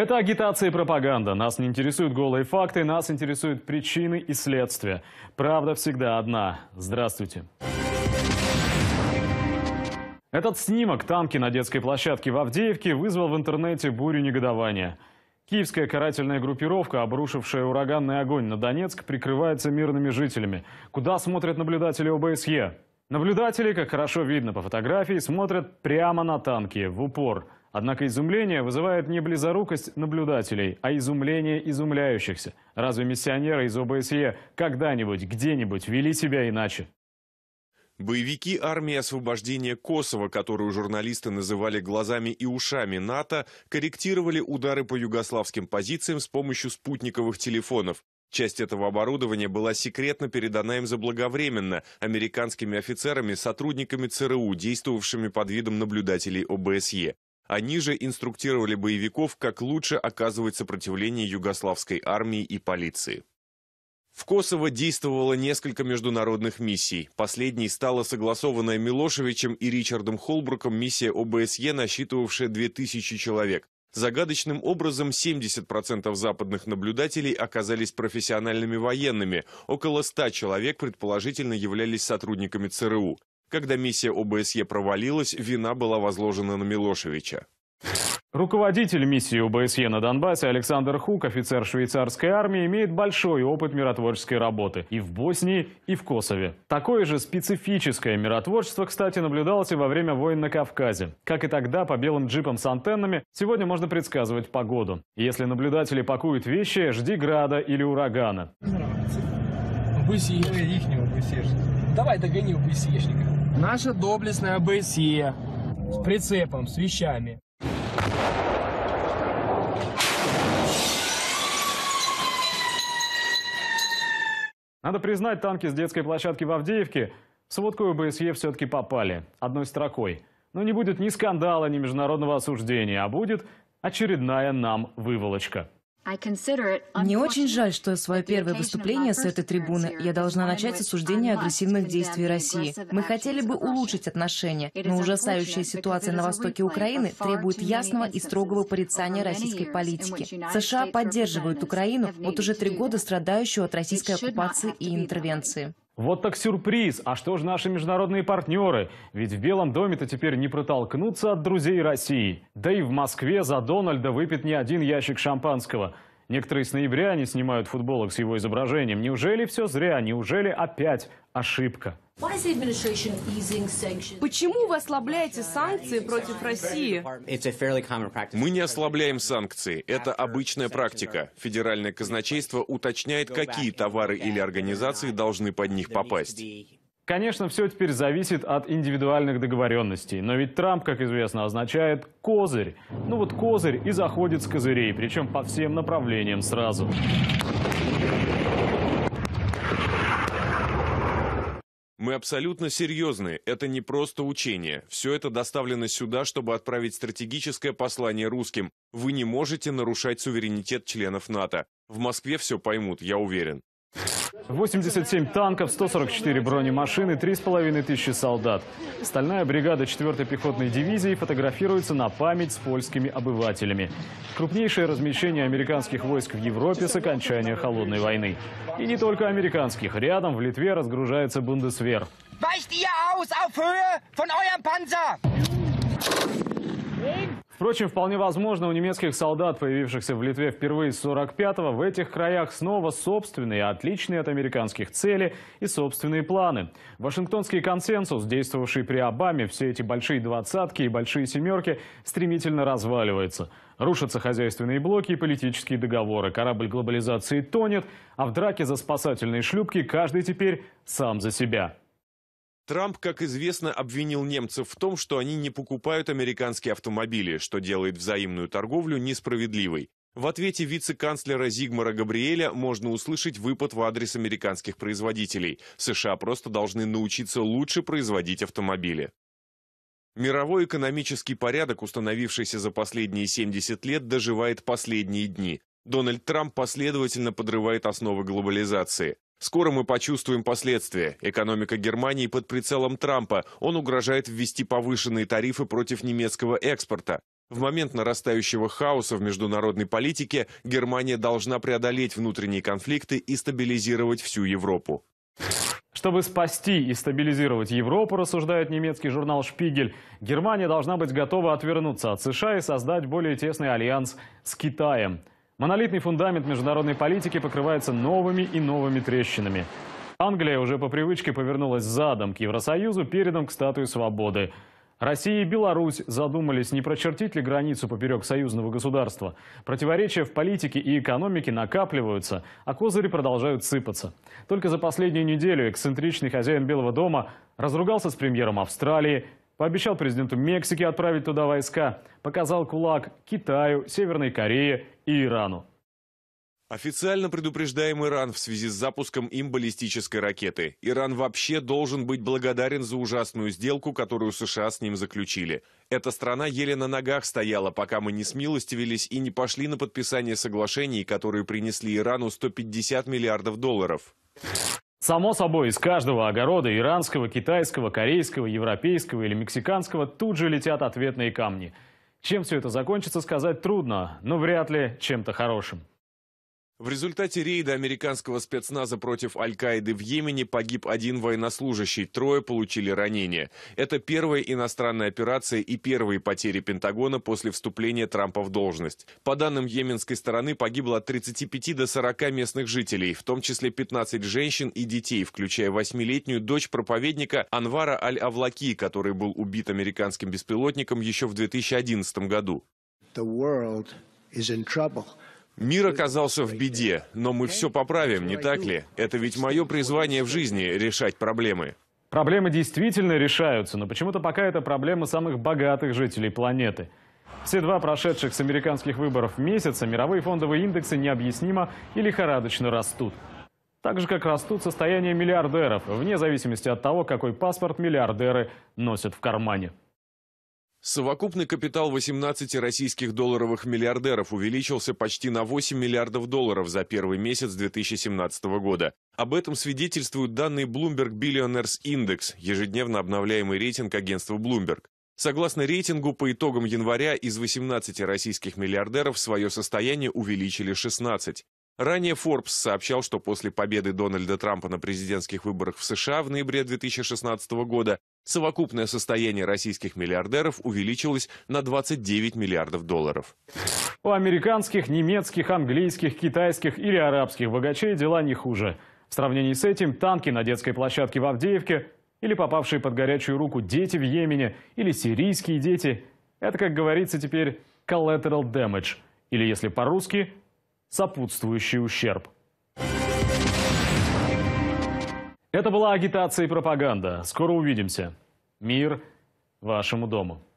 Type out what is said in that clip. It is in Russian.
Это агитация и пропаганда. Нас не интересуют голые факты, нас интересуют причины и следствия. Правда всегда одна. Здравствуйте. Этот снимок танки на детской площадке в Авдеевке вызвал в интернете бурю негодования. Киевская карательная группировка, обрушившая ураганный огонь на Донецк, прикрывается мирными жителями. Куда смотрят наблюдатели ОБСЕ? Наблюдатели, как хорошо видно по фотографии, смотрят прямо на танки, в упор – Однако изумление вызывает не близорукость наблюдателей, а изумление изумляющихся. Разве миссионеры из ОБСЕ когда-нибудь, где-нибудь вели себя иначе? Боевики армии освобождения Косово, которую журналисты называли глазами и ушами НАТО, корректировали удары по югославским позициям с помощью спутниковых телефонов. Часть этого оборудования была секретно передана им заблаговременно американскими офицерами, сотрудниками ЦРУ, действовавшими под видом наблюдателей ОБСЕ. Они же инструктировали боевиков, как лучше оказывать сопротивление югославской армии и полиции. В Косово действовало несколько международных миссий. Последней стала согласованная Милошевичем и Ричардом Холбруком миссия ОБСЕ, насчитывавшая 2000 человек. Загадочным образом 70% западных наблюдателей оказались профессиональными военными, около 100 человек предположительно являлись сотрудниками ЦРУ. Когда миссия ОБСЕ провалилась, вина была возложена на Милошевича. Руководитель миссии ОБСЕ на Донбассе Александр Хук, офицер швейцарской армии, имеет большой опыт миротворческой работы и в Боснии, и в Косове. Такое же специфическое миротворчество, кстати, наблюдалось и во время войн на Кавказе. Как и тогда, по белым джипам с антеннами сегодня можно предсказывать погоду. Если наблюдатели пакуют вещи, жди града или урагана. Давай догони у бысеешника. Наша доблестная БСЕ с прицепом, с вещами. Надо признать, танки с детской площадки в Авдеевке в сводку ОБСЕ все-таки попали. Одной строкой. Но не будет ни скандала, ни международного осуждения, а будет очередная нам выволочка. Мне очень жаль, что свое первое выступление с этой трибуны я должна начать с осуждения агрессивных действий России. Мы хотели бы улучшить отношения, но ужасающая ситуация на востоке Украины требует ясного и строгого порицания российской политики. США поддерживают Украину, вот уже три года страдающую от российской оккупации и интервенции. Вот так сюрприз! А что же наши международные партнеры? Ведь в Белом доме-то теперь не протолкнуться от друзей России. Да и в Москве за Дональда выпит не один ящик шампанского – Некоторые с ноября не снимают футболок с его изображением. Неужели все зря? Неужели опять ошибка? Почему вы ослабляете санкции против России? Мы не ослабляем санкции. Это обычная практика. Федеральное казначейство уточняет, какие товары или организации должны под них попасть. Конечно, все теперь зависит от индивидуальных договоренностей. Но ведь Трамп, как известно, означает «козырь». Ну вот козырь и заходит с козырей, причем по всем направлениям сразу. Мы абсолютно серьезны, это не просто учение. Все это доставлено сюда, чтобы отправить стратегическое послание русским. Вы не можете нарушать суверенитет членов НАТО. В Москве все поймут, я уверен. 87 танков, 144 бронемашины, 3,5 тысячи солдат. Стальная бригада 4-й пехотной дивизии фотографируется на память с польскими обывателями. Крупнейшее размещение американских войск в Европе с окончания Холодной войны. И не только американских. Рядом в Литве разгружается Бундесвер. Weicht ihr aus auf Höhe von eurem Panzer! Впрочем, вполне возможно, у немецких солдат, появившихся в Литве впервые с 45-го, в этих краях снова собственные, отличные от американских цели и собственные планы. Вашингтонский консенсус, действовавший при Обаме, все эти большие двадцатки и большие семерки, стремительно разваливается. Рушатся хозяйственные блоки и политические договоры. Корабль глобализации тонет, а в драке за спасательные шлюпки каждый теперь сам за себя. Трамп, как известно, обвинил немцев в том, что они не покупают американские автомобили, что делает взаимную торговлю несправедливой. В ответе вице-канцлера Зигмара Габриэля можно услышать выпад в адрес американских производителей. США просто должны научиться лучше производить автомобили. Мировой экономический порядок, установившийся за последние 70 лет, доживает последние дни. Дональд Трамп последовательно подрывает основы глобализации. Скоро мы почувствуем последствия. Экономика Германии под прицелом Трампа. Он угрожает ввести повышенные тарифы против немецкого экспорта. В момент нарастающего хаоса в международной политике Германия должна преодолеть внутренние конфликты и стабилизировать всю Европу. Чтобы спасти и стабилизировать Европу, рассуждает немецкий журнал «Шпигель», Германия должна быть готова отвернуться от США и создать более тесный альянс с Китаем – Монолитный фундамент международной политики покрывается новыми и новыми трещинами. Англия уже по привычке повернулась задом к Евросоюзу, передом к статуе свободы. Россия и Беларусь задумались, не прочертить ли границу поперек союзного государства. Противоречия в политике и экономике накапливаются, а козыри продолжают сыпаться. Только за последнюю неделю эксцентричный хозяин Белого дома разругался с премьером Австралии, Пообещал президенту Мексики отправить туда войска. Показал кулак Китаю, Северной Корее и Ирану. Официально предупреждаем Иран в связи с запуском им баллистической ракеты. Иран вообще должен быть благодарен за ужасную сделку, которую США с ним заключили. Эта страна еле на ногах стояла, пока мы не смилостивились и не пошли на подписание соглашений, которые принесли Ирану 150 миллиардов долларов. Само собой, из каждого огорода иранского, китайского, корейского, европейского или мексиканского тут же летят ответные камни. Чем все это закончится, сказать трудно, но вряд ли чем-то хорошим. В результате рейда американского спецназа против Аль-Каиды в Йемене погиб один военнослужащий, трое получили ранения. Это первая иностранная операция и первые потери Пентагона после вступления Трампа в должность. По данным йеменской стороны, погибло от 35 до 40 местных жителей, в том числе 15 женщин и детей, включая восьмилетнюю дочь проповедника Анвара Аль-Авлаки, который был убит американским беспилотником еще в 2011 году. Мир оказался в беде, но мы все поправим, не так ли? Это ведь мое призвание в жизни – решать проблемы. Проблемы действительно решаются, но почему-то пока это проблема самых богатых жителей планеты. Все два прошедших с американских выборов месяца мировые фондовые индексы необъяснимо и лихорадочно растут. Так же, как растут состояния миллиардеров, вне зависимости от того, какой паспорт миллиардеры носят в кармане. Совокупный капитал 18 российских долларовых миллиардеров увеличился почти на 8 миллиардов долларов за первый месяц 2017 года. Об этом свидетельствуют данные Bloomberg Billionaires Index, ежедневно обновляемый рейтинг агентства Bloomberg. Согласно рейтингу, по итогам января из 18 российских миллиардеров свое состояние увеличили 16. Ранее Forbes сообщал, что после победы Дональда Трампа на президентских выборах в США в ноябре 2016 года совокупное состояние российских миллиардеров увеличилось на 29 миллиардов долларов. У американских, немецких, английских, китайских или арабских богачей дела не хуже. В сравнении с этим танки на детской площадке в Авдеевке или попавшие под горячую руку дети в Йемене или сирийские дети – это, как говорится теперь, collateral damage, или, если по-русски – сопутствующий ущерб. Это была агитация и пропаганда. Скоро увидимся. Мир вашему дому.